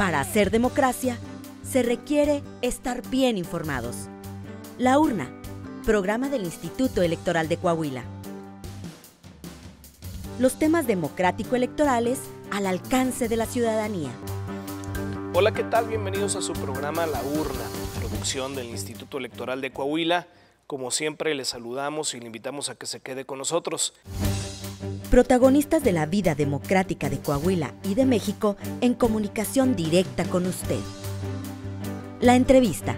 Para hacer democracia, se requiere estar bien informados. La urna, programa del Instituto Electoral de Coahuila. Los temas democrático-electorales al alcance de la ciudadanía. Hola, ¿qué tal? Bienvenidos a su programa La Urna, producción del Instituto Electoral de Coahuila. Como siempre, le saludamos y le invitamos a que se quede con nosotros protagonistas de la vida democrática de Coahuila y de México en comunicación directa con usted. La entrevista.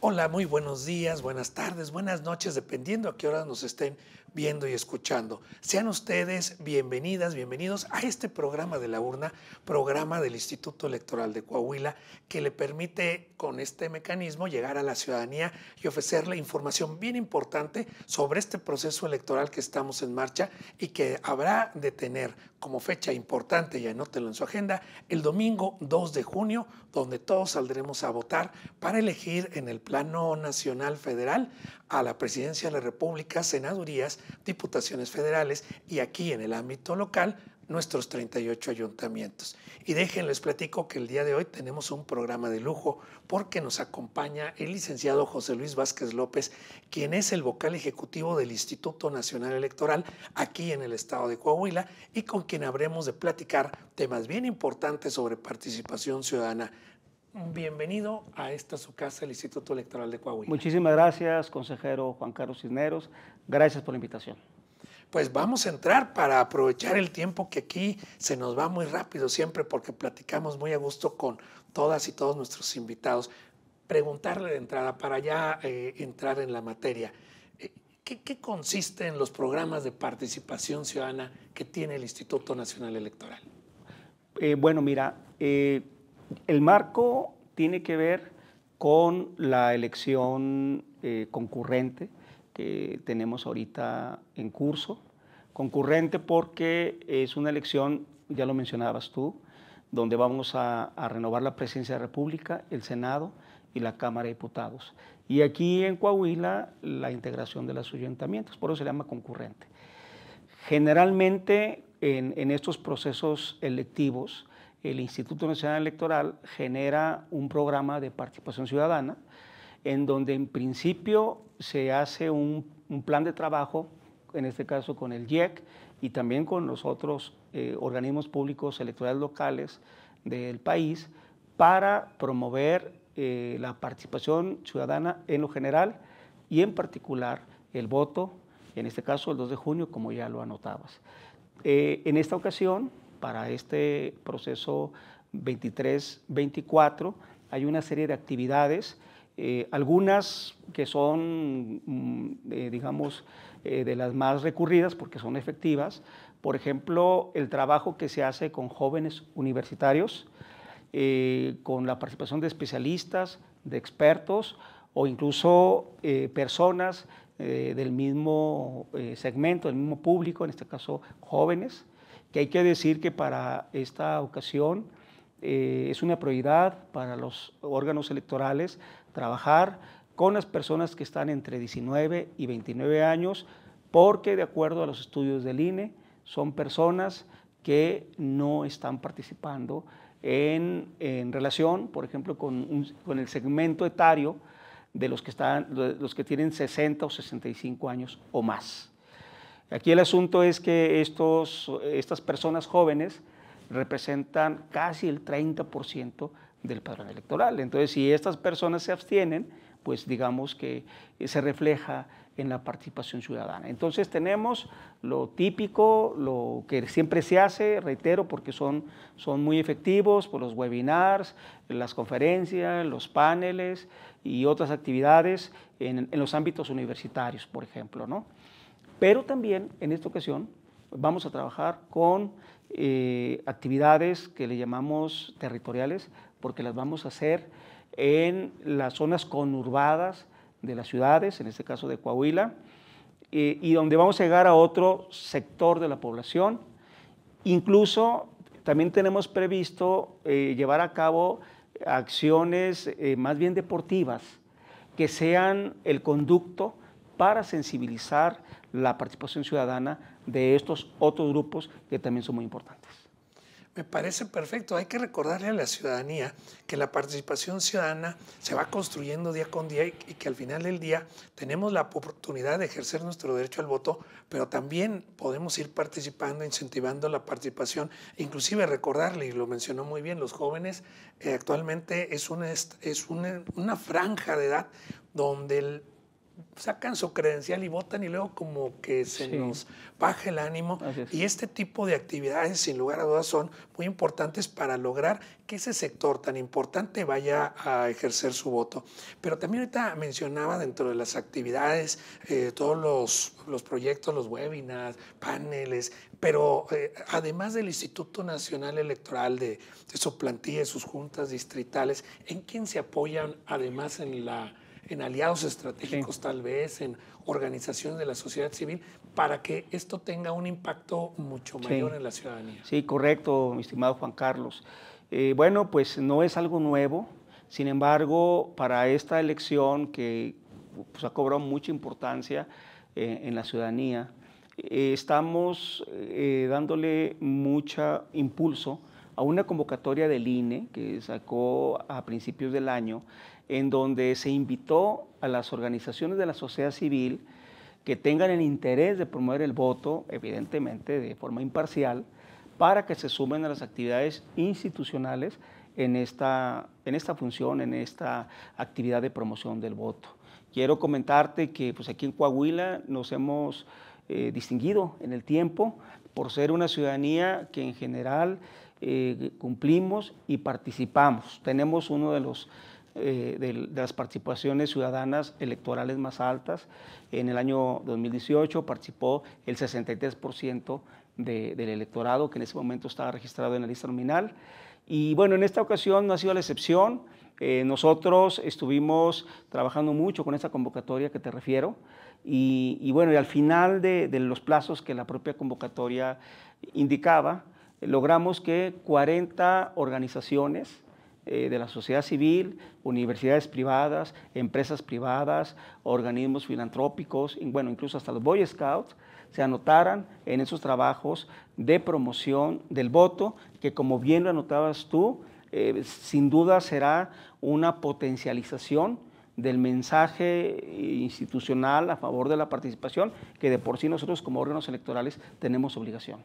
Hola, muy buenos días, buenas tardes, buenas noches, dependiendo a qué hora nos estén viendo y escuchando. Sean ustedes bienvenidas, bienvenidos a este programa de la urna, programa del Instituto Electoral de Coahuila, que le permite con este mecanismo llegar a la ciudadanía y ofrecerle información bien importante sobre este proceso electoral que estamos en marcha y que habrá de tener como fecha importante, y anótelo en su agenda, el domingo 2 de junio, donde todos saldremos a votar para elegir en el plano nacional federal a la presidencia de la República, senadurías, diputaciones federales y aquí en el ámbito local nuestros 38 ayuntamientos. Y déjenles platico que el día de hoy tenemos un programa de lujo porque nos acompaña el licenciado José Luis Vázquez López, quien es el vocal ejecutivo del Instituto Nacional Electoral aquí en el estado de Coahuila y con quien habremos de platicar temas bien importantes sobre participación ciudadana bienvenido a esta su casa, el Instituto Electoral de Coahuila. Muchísimas gracias, consejero Juan Carlos Cisneros. Gracias por la invitación. Pues vamos a entrar para aprovechar el tiempo que aquí se nos va muy rápido siempre porque platicamos muy a gusto con todas y todos nuestros invitados. Preguntarle de entrada para ya eh, entrar en la materia. Eh, ¿Qué, consiste en los programas de participación ciudadana que tiene el Instituto Nacional Electoral? Eh, bueno, mira, eh, el marco tiene que ver con la elección eh, concurrente que tenemos ahorita en curso. Concurrente porque es una elección, ya lo mencionabas tú, donde vamos a, renovar la presidencia de la República, el Senado y la Cámara de Diputados. Y aquí en Coahuila, la integración de los ayuntamientos, por eso se llama concurrente. Generalmente en estos procesos electivos, el Instituto Nacional Electoral genera un programa de participación ciudadana en donde en principio se hace un, plan de trabajo, en este caso con el IEC y también con los otros eh, organismos públicos electorales locales del país, para promover eh, la participación ciudadana en lo general y en particular el voto, en este caso el 2 de junio, como ya lo anotabas. Eh, en esta ocasión, para este proceso 23-24 hay una serie de actividades, eh, algunas que son, mm, eh, digamos, eh, de las más recurridas porque son efectivas. Por ejemplo, el trabajo que se hace con jóvenes universitarios, con la participación de especialistas, de expertos o incluso personas del mismo segmento, del mismo público, en este caso jóvenes que hay que decir que para esta ocasión eh, es una prioridad para los órganos electorales trabajar con las personas que están entre 19 y 29 años, porque de acuerdo a los estudios del INE, son personas que no están participando en, relación, por ejemplo, con, con, el segmento etario de los que, están, los que tienen 60 o 65 años o más. Aquí el asunto es que estas personas jóvenes representan casi el 30% del padrón electoral. Entonces, si estas personas se abstienen, pues digamos que se refleja en la participación ciudadana. Entonces tenemos lo típico, lo que siempre se hace, reitero, porque son, muy efectivos, por pues, los webinars, las conferencias, los paneles y otras actividades en, en los ámbitos universitarios, por ejemplo. ¿no? Pero también en esta ocasión vamos a trabajar con eh, actividades que le llamamos territoriales, porque las vamos a hacer en las zonas conurbadas de las ciudades, en este caso de Coahuila, eh, y donde vamos a llegar a otro sector de la población. Incluso también tenemos previsto eh, llevar a cabo acciones más bien deportivas, que sean el conducto para sensibilizar la participación ciudadana de estos otros grupos que también son muy importantes. Me parece perfecto. Hay que recordarle a la ciudadanía que la participación ciudadana se va construyendo día con día y que al final del día tenemos la oportunidad de ejercer nuestro derecho al voto, pero también podemos ir participando, incentivando la participación. Inclusive recordarle, y lo mencionó muy bien, los jóvenes eh, actualmente es, una, es una franja de edad donde el sacan su credencial y votan y luego como que se nos baja el ánimo. Y este tipo de actividades, sin lugar a dudas, son muy importantes para lograr que ese sector tan importante vaya a ejercer su voto. Pero también ahorita mencionaba dentro de las actividades eh, todos los, proyectos, los webinars, paneles, pero eh, además del Instituto Nacional Electoral, de, de su plantilla, sus juntas distritales, ¿en quién se apoyan además en la en aliados estratégicos tal vez, en organizaciones de la sociedad civil, para que esto tenga un impacto mucho mayor en la ciudadanía. Sí, correcto, mi estimado Juan Carlos. Eh, bueno, pues no es algo nuevo, sin embargo, para esta elección que pues, ha cobrado mucha importancia eh, en la ciudadanía, eh, estamos dándole mucho impulso a una convocatoria del INE que sacó a principios del año, en donde se invitó a las organizaciones de la sociedad civil que tengan el interés de promover el voto, evidentemente de forma imparcial, para que se sumen a las actividades institucionales en esta, en esta función, en esta actividad de promoción del voto. Quiero comentarte que pues, aquí en Coahuila nos hemos eh, distinguido en el tiempo por ser una ciudadanía que en general eh, cumplimos y participamos. Tenemos uno de los eh, de, las participaciones ciudadanas electorales más altas. En el año 2018 participó el 63% del electorado que en ese momento estaba registrado en la lista nominal. Y bueno, en esta ocasión no ha sido la excepción. Eh, nosotros estuvimos trabajando mucho con esta convocatoria que te refiero y, bueno, y al final de, de los plazos que la propia convocatoria indicaba, logramos que 40 organizaciones eh, de la sociedad civil, universidades privadas, empresas privadas, organismos filantrópicos, bueno, incluso hasta los Boy Scouts, se anotaran en esos trabajos de promoción del voto, que como bien lo anotabas tú, eh, sin duda será una potencialización del mensaje institucional a favor de la participación, que de por sí nosotros como órganos electorales tenemos obligación.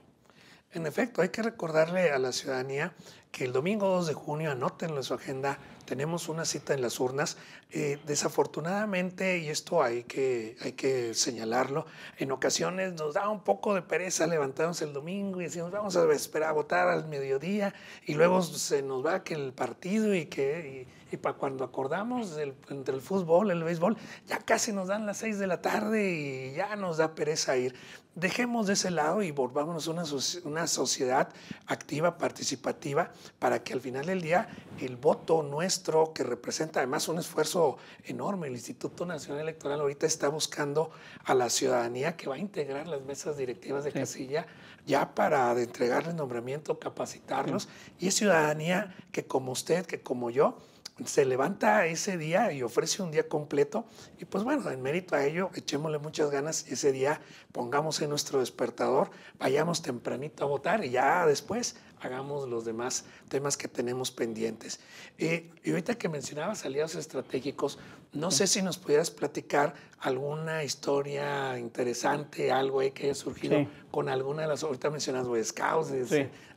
En efecto, hay que recordarle a la ciudadanía que el domingo 2 de junio, anótenlo en su agenda, tenemos una cita en las urnas. Eh, desafortunadamente, y esto hay que, hay que señalarlo, en ocasiones nos da un poco de pereza levantarnos el domingo y decimos, vamos a esperar a votar al mediodía y luego se nos va que el partido y que... Y, para cuando acordamos entre el fútbol, el béisbol, ya casi nos dan las 6 de la tarde y ya nos da pereza ir. Dejemos de ese lado y volvámonos una, una sociedad activa, participativa, para que al final del día el voto nuestro, que representa además un esfuerzo enorme, el Instituto Nacional Electoral ahorita está buscando a la ciudadanía que va a integrar las mesas directivas de casilla ya para entregarle nombramiento, capacitarlos, y es ciudadanía que como usted, que como yo, se levanta ese día y ofrece un día completo. Y pues bueno, en mérito a ello, echémosle muchas ganas y ese día, pongamos en nuestro despertador, vayamos tempranito a votar y ya después hagamos los demás temas que tenemos pendientes. y ahorita que mencionabas aliados estratégicos, no sé si nos pudieras platicar alguna historia interesante, algo que haya surgido con alguna de las, ahorita mencionas Boy Scouts,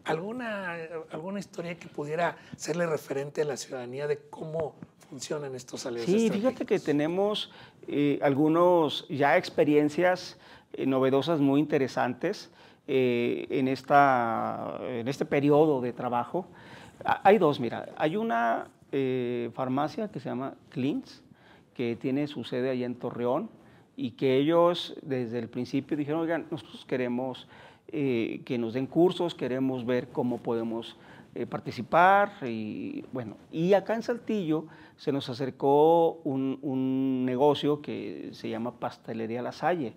alguna, alguna historia que pudiera serle referente a la ciudadanía de cómo funcionan estos aliados. Sí, fíjate que tenemos eh, algunos ya experiencias eh, novedosas muy interesantes. Eh, en, en este periodo de trabajo. Hay dos, mira, hay una eh, farmacia que se llama Cleans, que tiene su sede allá en Torreón, y que ellos desde el principio dijeron, oigan, nosotros queremos eh, que nos den cursos, queremos ver cómo podemos participar, y bueno, y acá en Saltillo se nos acercó un, un negocio que se llama Pastelería La Salle,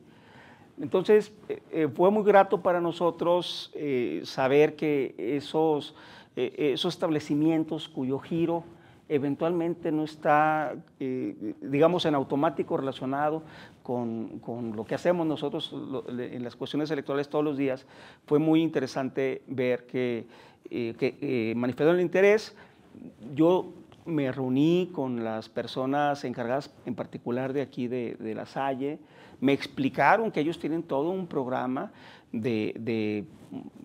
entonces, eh, eh, fue muy grato para nosotros eh, saber que esos, esos establecimientos cuyo giro eventualmente no está, digamos, en automático relacionado con, lo que hacemos nosotros en las cuestiones electorales todos los días, fue muy interesante ver que, que manifestaron el interés. Yo me reuní con las personas encargadas en particular de aquí de, La Salle, me explicaron que ellos tienen todo un programa de,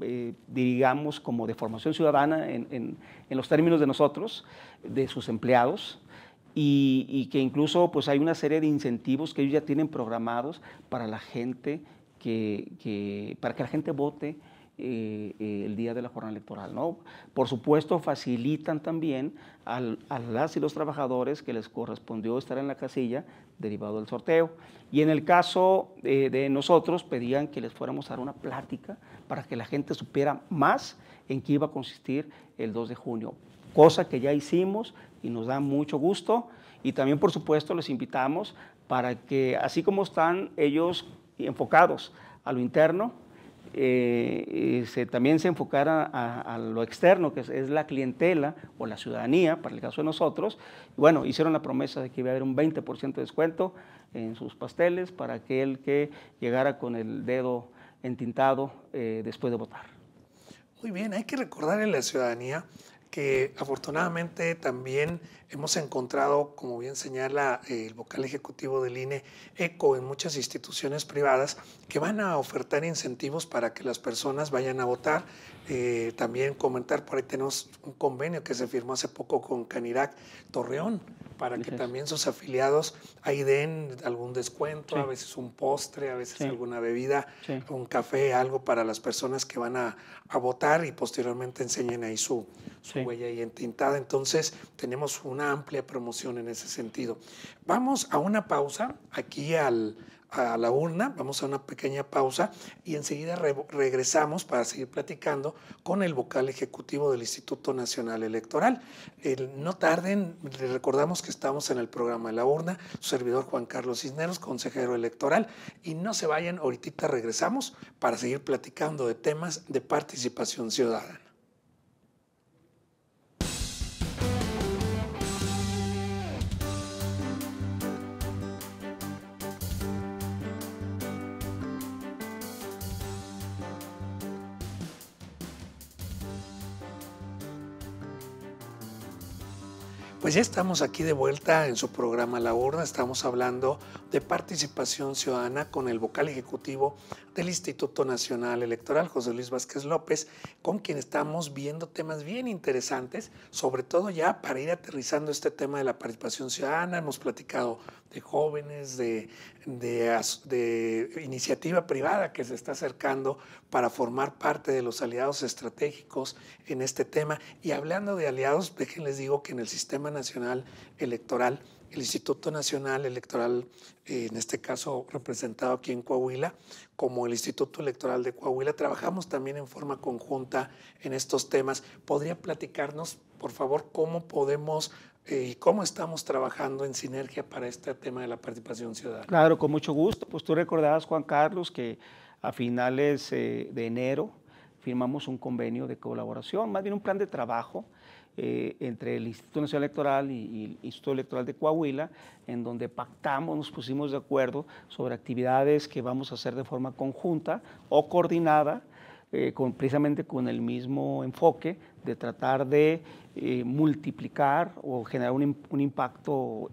eh, digamos, como de formación ciudadana en, los términos de nosotros, de sus empleados, y, que incluso pues, hay una serie de incentivos que ellos ya tienen programados para la gente, que para que la gente vote eh, eh, el día de la jornada electoral. ¿no? Por supuesto, facilitan también a las y los trabajadores que les correspondió estar en la casilla derivado del sorteo. Y en el caso eh, de nosotros, pedían que les fuéramos a dar una plática para que la gente supiera más en qué iba a consistir el 2 de junio, cosa que ya hicimos y nos da mucho gusto. Y también, por supuesto, les invitamos para que, así como están ellos enfocados a lo interno, eh, eh, se, también se enfocara a, lo externo, que es, la clientela o la ciudadanía, para el caso de nosotros. Bueno, hicieron la promesa de que iba a haber un 20% de descuento en sus pasteles para aquel que llegara con el dedo entintado eh, después de votar. Muy bien, hay que recordar en la ciudadanía que afortunadamente también hemos encontrado, como bien señala eh, el vocal ejecutivo del INE, ECO en muchas instituciones privadas que van a ofertar incentivos para que las personas vayan a votar. Eh, también comentar, por ahí tenemos un convenio que se firmó hace poco con Canirac Torreón, para que también sus afiliados ahí den algún descuento, a veces un postre, a veces alguna bebida, un café, algo para las personas que van a, votar y posteriormente enseñen ahí su huella y entintada. Entonces tenemos una amplia promoción en ese sentido. Vamos a una pausa aquí a la urna, vamos a una pequeña pausa y enseguida regresamos para seguir platicando con el vocal ejecutivo del Instituto Nacional Electoral. no tarden, les recordamos que estamos en el programa de la urna, su servidor Juan Carlos Cisneros, consejero electoral, y no se vayan, ahorita regresamos para seguir platicando de temas de participación ciudadana. Pues ya estamos aquí de vuelta en su programa La Urna, estamos hablando de participación ciudadana con el vocal ejecutivo del Instituto Nacional Electoral, José Luis Vázquez López, con quien estamos viendo temas bien interesantes, sobre todo ya para ir aterrizando este tema de la participación ciudadana. Hemos platicado de jóvenes, de, de, iniciativa privada que se está acercando para formar parte de los aliados estratégicos en este tema. Y hablando de aliados, déjenles digo que en el Sistema Nacional Electoral, el Instituto Nacional Electoral, eh, en este caso representado aquí en Coahuila, como el Instituto Electoral de Coahuila, trabajamos también en forma conjunta en estos temas. ¿Podría platicarnos, por favor, cómo podemos y eh, cómo estamos trabajando en sinergia para este tema de la participación ciudadana. Claro, con mucho gusto. Pues tú recordabas, Juan Carlos, que a finales eh, de enero firmamos un convenio de colaboración, más bien un plan de trabajo eh, entre el Instituto Nacional Electoral y, el Instituto Electoral de Coahuila, en donde pactamos, nos pusimos de acuerdo sobre actividades que vamos a hacer de forma conjunta o coordinada, eh, precisamente con el mismo enfoque de tratar de eh, multiplicar o generar un impacto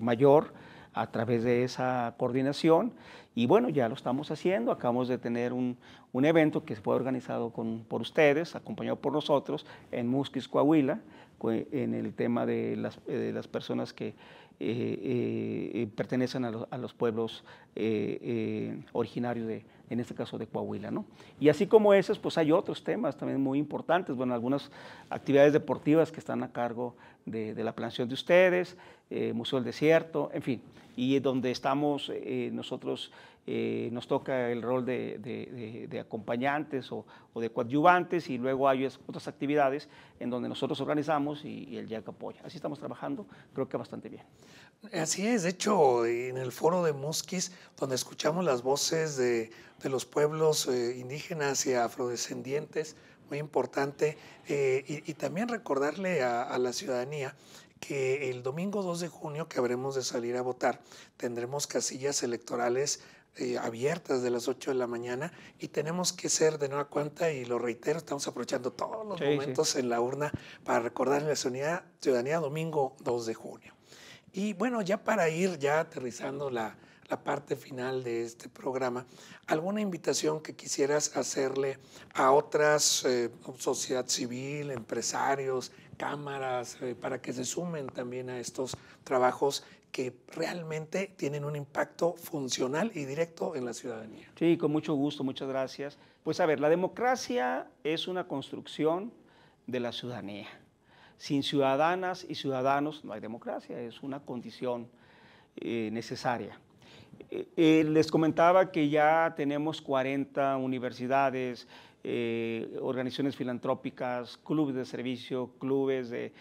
mayor a través de esa coordinación y bueno, ya lo estamos haciendo. Acabamos de tener un, evento que fue organizado con, por ustedes, acompañado por nosotros, en Musquis, Coahuila, en el tema de las, eh, personas que eh, eh, pertenecen a los, pueblos originarios de, en este caso de Coahuila. ¿no? Y así como esos, pues hay otros temas también muy importantes, bueno, algunas actividades deportivas que están a cargo de, la planeación de ustedes, eh, Museo del Desierto, en fin, y donde estamos eh, nosotros, eh, nos toca el rol de, acompañantes o, de coadyuvantes y luego hay otras actividades en donde nosotros organizamos y, el ya apoya. Así estamos trabajando, creo que bastante bien. Así es, de hecho, en el foro de Musquis, donde escuchamos las voces de, los pueblos eh, indígenas y afrodescendientes, muy importante, eh, y, también recordarle a, la ciudadanía que el domingo 2 de junio, que habremos de salir a votar, tendremos casillas electorales eh, abiertas de las 8 de la mañana y tenemos que ser de nueva cuenta, y lo reitero, estamos aprovechando todos los momentos en la urna para recordarle a la ciudadanía domingo 2 de junio. Y bueno, ya para ir ya aterrizando la, parte final de este programa, ¿alguna invitación que quisieras hacerle a otras eh, sociedad civil, empresarios, cámaras, eh, para que se sumen también a estos trabajos que realmente tienen un impacto funcional y directo en la ciudadanía? Sí, con mucho gusto, muchas gracias. Pues a ver, la democracia es una construcción de la ciudadanía sin ciudadanas y ciudadanos no hay democracia, es una condición eh, necesaria. Eh, eh, les comentaba que ya tenemos 40 universidades, organizaciones filantrópicas, clubes de servicio, clubes de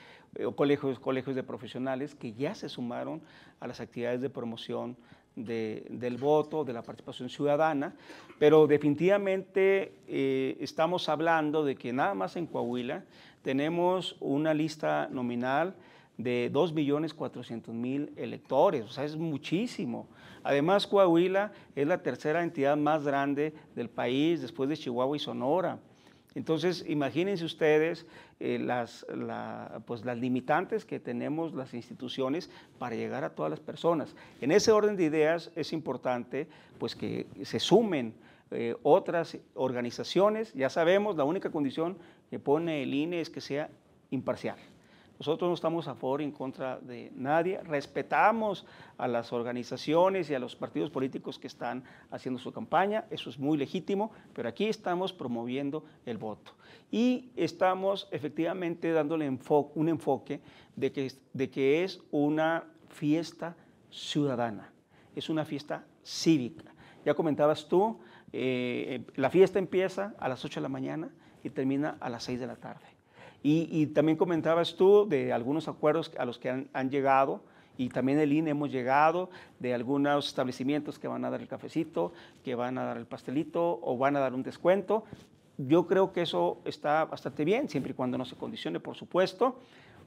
o colegios, colegios de profesionales que ya se sumaron a las actividades de promoción del voto, de la participación ciudadana, pero definitivamente eh, estamos hablando de que nada más en Coahuila tenemos una lista nominal de 2.400.000 electores, o sea, es muchísimo. Además, Coahuila es la tercera entidad más grande del país después de Chihuahua y Sonora. Entonces, imagínense ustedes eh, pues, las, limitantes que tenemos las instituciones para llegar a todas las personas. En ese orden de ideas es importante pues, que se sumen eh, otras organizaciones. Ya sabemos, la única condición que pone el INE es que sea imparcial. Nosotros no estamos a favor y en contra de nadie. Respetamos a las organizaciones y a los partidos políticos que están haciendo su campaña. Eso es muy legítimo, pero aquí estamos promoviendo el voto. Y estamos efectivamente dándole un enfoque de que, de que es una fiesta ciudadana, es una fiesta cívica. Ya comentabas tú, eh, eh, la fiesta empieza a las 8 de la mañana y termina a las 6 de la tarde. Y, también comentabas tú de algunos acuerdos a los que han, llegado y también el INE hemos llegado de algunos establecimientos que van a dar el cafecito, que van a dar el pastelito o van a dar un descuento. Yo creo que eso está bastante bien, siempre y cuando no se condicione, por supuesto,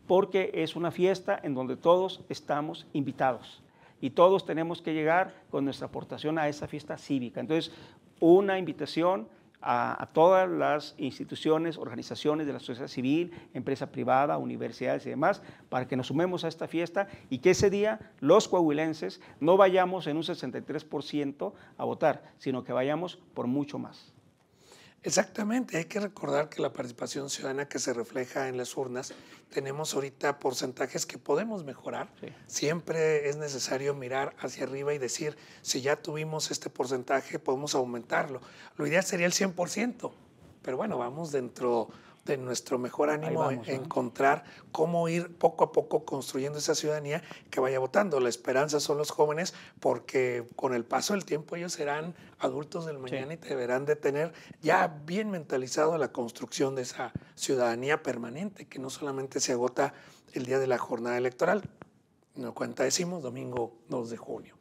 porque es una fiesta en donde todos estamos invitados y todos tenemos que llegar con nuestra aportación a esa fiesta cívica. Entonces, una invitación a, todas las instituciones, organizaciones de la sociedad civil, empresa privada, universidades y demás, para que nos sumemos a esta fiesta y que ese día los coahuilenses no vayamos en un 63% a votar, sino que vayamos por mucho más. Exactamente, hay que recordar que la participación ciudadana que se refleja en las urnas, tenemos ahorita porcentajes que podemos mejorar. Siempre es necesario mirar hacia arriba y decir, si ya tuvimos este porcentaje, podemos aumentarlo. Lo ideal sería el 100%, pero bueno, vamos dentro de nuestro mejor ánimo encontrar cómo ir poco a poco construyendo esa ciudadanía que vaya votando. La esperanza son los jóvenes porque con el paso del tiempo ellos serán adultos del mañana y deberán de tener ya bien mentalizado la construcción de esa ciudadanía permanente que no solamente se agota el día de la jornada electoral, no cuenta decimos, domingo 2 de junio.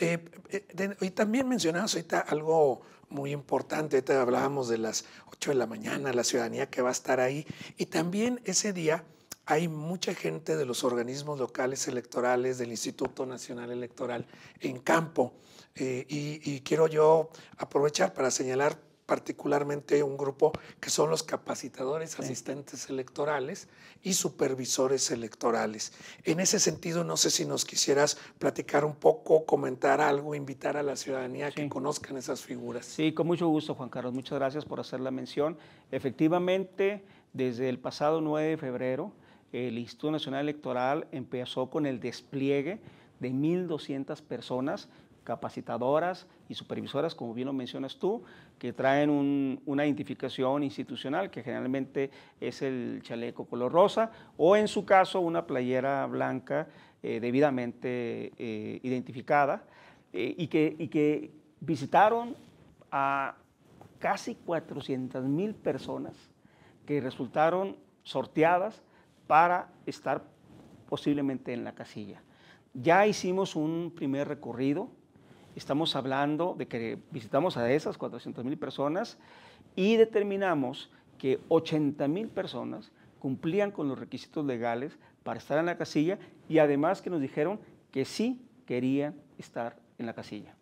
Eh, eh, y también mencionabas ahorita algo muy importante, ahorita hablábamos de las 8 de la mañana, la ciudadanía que va a estar ahí, y también ese día hay mucha gente de los organismos locales electorales, del Instituto Nacional Electoral en campo, eh, y quiero yo aprovechar para señalar particularmente un grupo que son los capacitadores, asistentes electorales y supervisores electorales. En ese sentido, no sé si nos quisieras platicar un poco, comentar algo, invitar a la ciudadanía a que conozcan esas figuras. Sí, con mucho gusto, Juan Carlos. Muchas gracias por hacer la mención. Efectivamente, desde el pasado 9 de febrero, el Instituto Nacional Electoral empezó con el despliegue de 1.200 personas capacitadoras y supervisoras, como bien lo mencionas tú, que traen una identificación institucional, que generalmente es el chaleco color rosa, o en su caso una playera blanca eh, debidamente eh, identificada, eh, y, que, y que visitaron a casi 400 mil personas que resultaron sorteadas para estar posiblemente en la casilla. Ya hicimos un primer recorrido, Estamos hablando de que visitamos a esas 400 mil personas y determinamos que 80,000 mil personas cumplían con los requisitos legales para estar en la casilla y además que nos dijeron que sí querían estar en la casilla.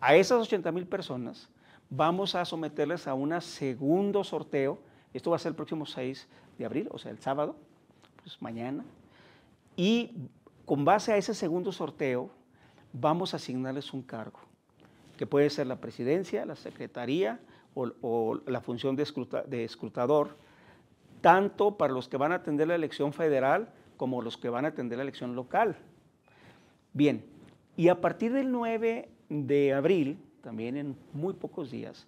A esas 80 mil personas vamos a someterles a un segundo sorteo. Esto va a ser el próximo 6 de abril, o sea, el sábado, pues mañana. Y con base a ese segundo sorteo, vamos a asignarles un cargo, que puede ser la presidencia, la secretaría o, la función de, escrutador, tanto para los que van a atender la elección federal como los que van a atender la elección local. Bien, y a partir del 9 de abril, también en muy pocos días,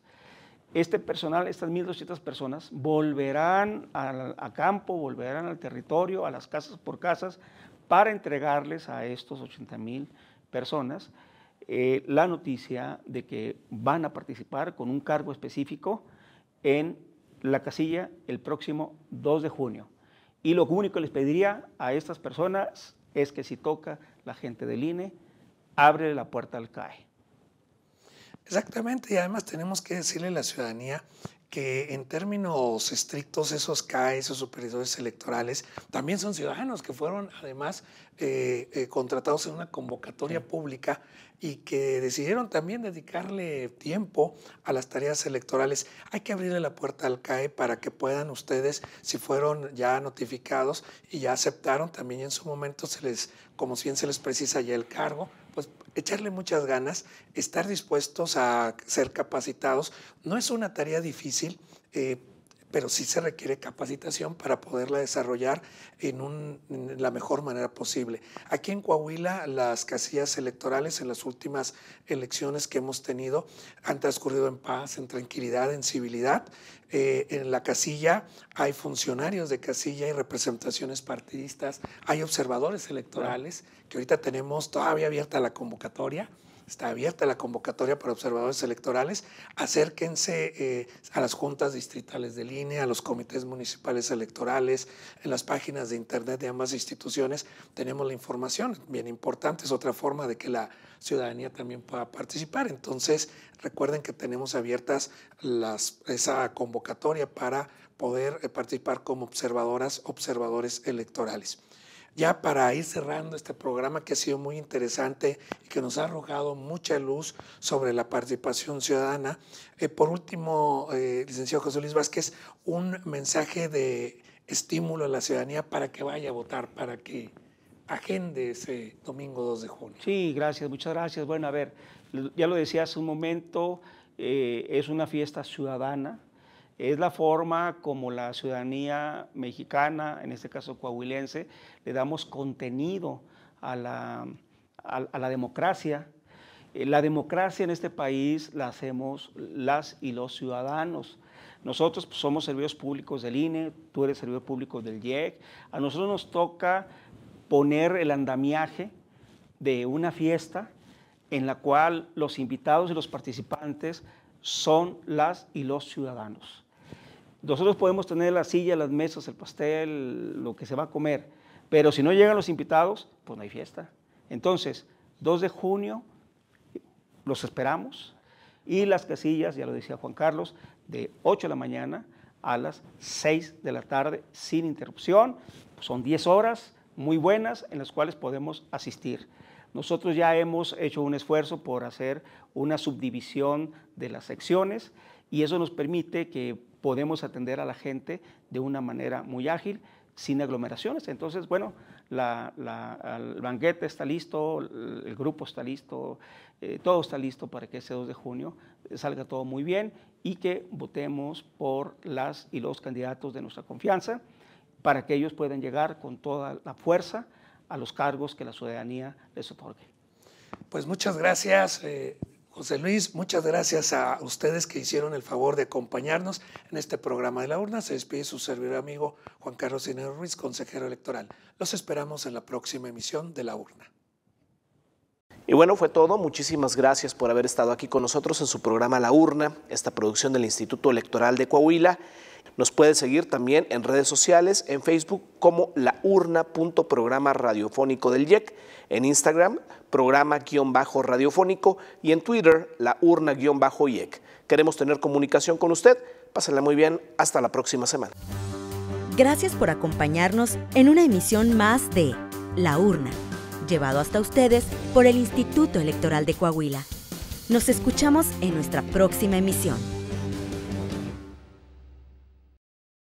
este personal, estas 1.200 personas, volverán a, campo, volverán al territorio, a las casas por casas, para entregarles a estos 80.000 personas eh, la noticia de que van a participar con un cargo específico en la casilla el próximo 2 de junio. Y lo único que les pediría a estas personas es que si toca la gente del INE, abre la puerta al CAE. Exactamente, y además tenemos que decirle a la ciudadanía que en términos estrictos esos CAE, esos supervisores electorales, también son ciudadanos que fueron además eh, eh, contratados en una convocatoria pública y que decidieron también dedicarle tiempo a las tareas electorales. Hay que abrirle la puerta al CAE para que puedan ustedes, si fueron ya notificados y ya aceptaron, también en su momento se les, como si bien se les precisa ya el cargo, pues echarle muchas ganas, estar dispuestos a ser capacitados. No es una tarea difícil. Eh, pero sí se requiere capacitación para poderla desarrollar en, la mejor manera posible. Aquí en Coahuila, las casillas electorales en las últimas elecciones que hemos tenido han transcurrido en paz, en tranquilidad, en civilidad. Eh, en la casilla hay funcionarios de casilla y representaciones partidistas, hay observadores electorales, que ahorita tenemos todavía abierta la convocatoria está abierta la convocatoria para observadores electorales. Acérquense eh, a las juntas distritales de línea, a los comités municipales electorales, en las páginas de internet de ambas instituciones. Tenemos la información, bien importante, es otra forma de que la ciudadanía también pueda participar. Entonces, recuerden que tenemos abiertas esa convocatoria para poder eh, participar como observadoras, observadores electorales ya para ir cerrando este programa que ha sido muy interesante y que nos ha arrojado mucha luz sobre la participación ciudadana, eh, por último, eh, licenciado José Luis Vázquez, un mensaje de estímulo a la ciudadanía para que vaya a votar, para que agende ese domingo 2 de junio. Sí, gracias, muchas gracias. Bueno, a ver, ya lo decía hace un momento, eh, es una fiesta ciudadana es la forma como la ciudadanía mexicana, en este caso coahuilense, le damos contenido a la, la democracia. Eh, la democracia en este país la hacemos las y los ciudadanos. Nosotros pues, somos servidores públicos del INE, tú eres servidor público del IEC. A nosotros nos toca poner el andamiaje de una fiesta en la cual los invitados y los participantes son las y los ciudadanos. Nosotros podemos tener la silla, las mesas, el pastel, lo que se va a comer, pero si no llegan los invitados, pues no hay fiesta. Entonces, 2 de junio los esperamos y las casillas, ya lo decía Juan Carlos, de 8 de la mañana a las 6 de la tarde sin interrupción. son 10 horas muy buenas en las cuales podemos asistir. Nosotros ya hemos hecho un esfuerzo por hacer una subdivisión de las secciones y eso nos permite que podemos atender a la gente de una manera muy ágil, sin aglomeraciones. Entonces, bueno, la, el banquete está listo, el grupo está listo, eh, todo está listo para que ese 2 de junio eh, salga todo muy bien y que votemos por las y los candidatos de nuestra confianza para que ellos puedan llegar con toda la fuerza a los cargos que la ciudadanía les otorgue. Pues muchas gracias, eh, José Luis, muchas gracias a ustedes que hicieron el favor de acompañarnos en este programa de la urna. Se despide su servidor amigo Juan Carlos Inés Ruiz, consejero electoral. Los esperamos en la próxima emisión de la urna. Y bueno, fue todo. Muchísimas gracias por haber estado aquí con nosotros en su programa La Urna, esta producción del Instituto Electoral de Coahuila. Nos puede seguir también en redes sociales, en Facebook como laurna.programa radiofónico del YEC, en Instagram programa-radiofónico y en Twitter laurna-YEC. Queremos tener comunicación con usted. pásenla muy bien. Hasta la próxima semana. Gracias por acompañarnos en una emisión más de La Urna, llevado hasta ustedes por el Instituto Electoral de Coahuila. Nos escuchamos en nuestra próxima emisión.